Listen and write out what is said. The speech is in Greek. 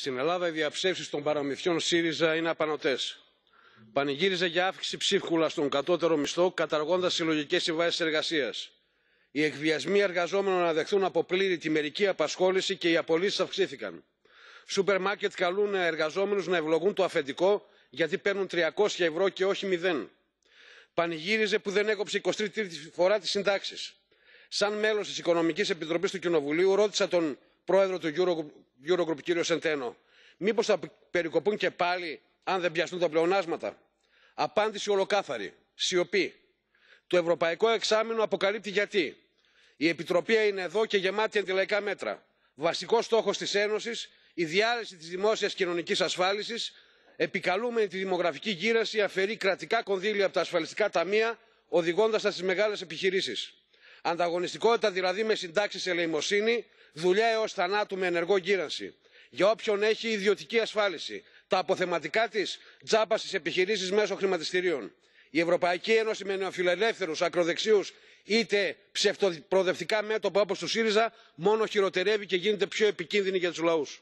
στην ελλάδα οι διαψεύσεις των παραμυθιών σύριζα είναι απανοτές. πανηγύριζε για αύξηση ψίχουλα στον κατώτερο μισθό καταργώντας συλλογικές συμβάσεις εργασίας. οι εκβιασμοί εργαζόμενων να δεχθούν από πλήρη τη μερική απασχόληση και οι απολύσεις αυξήθηκαν. σούπερ μάρκετ καλούν εργαζόμενους να ευλογούν το αφεντικό γιατί παίρνουν 300 ευρώ και όχι μηδέν. πανηγύριζε που δεν έκοψε 23η φορά τις συντάξεις. σαν μέλος της οικονομικής επιτροπής του κοινοβουλίου ρώτησα τον πρόεδρο του eurogroup κύριο σεντένο μήπως θα περικοπούν και πάλι αν δεν πιαστούν τα πλεονάσματα. απάντηση ολοκάθαρη σιωπή. το ευρωπαϊκό εξάμεινο αποκαλύπτει γιατί. η επιτροπή είναι εδώ και γεμάτη αντιλαϊκά μέτρα. Βασικός στόχος της ένωσης η διάλυση της δημόσιας κοινωνικής ασφάλισης επικαλούμενη τη δημογραφική γύραση, αφαιρεί κρατικά κονδύλια από τα ασφαλιστικά ταμεία οδηγώντας τα στις μεγάλες επιχειρήσεις ανταγωνιστικότητα δηλαδή με συντάξεις ελεημοσύνη δουλειά έως θανάτου με ενεργό γύρανση για όποιον έχει ιδιωτική ασφάλιση τα αποθεματικά της τσάπα στις επιχειρήσεις μέσω χρηματιστηρίων. η ευρωπαϊκή ένωση με νεοφιλελεύθερους ακροδεξιούς είτε ψευτοπροοδευτικά μέτωπα όπως του σύριζα μόνο χειροτερεύει και γίνεται πιο επικίνδυνη για τους λαούς.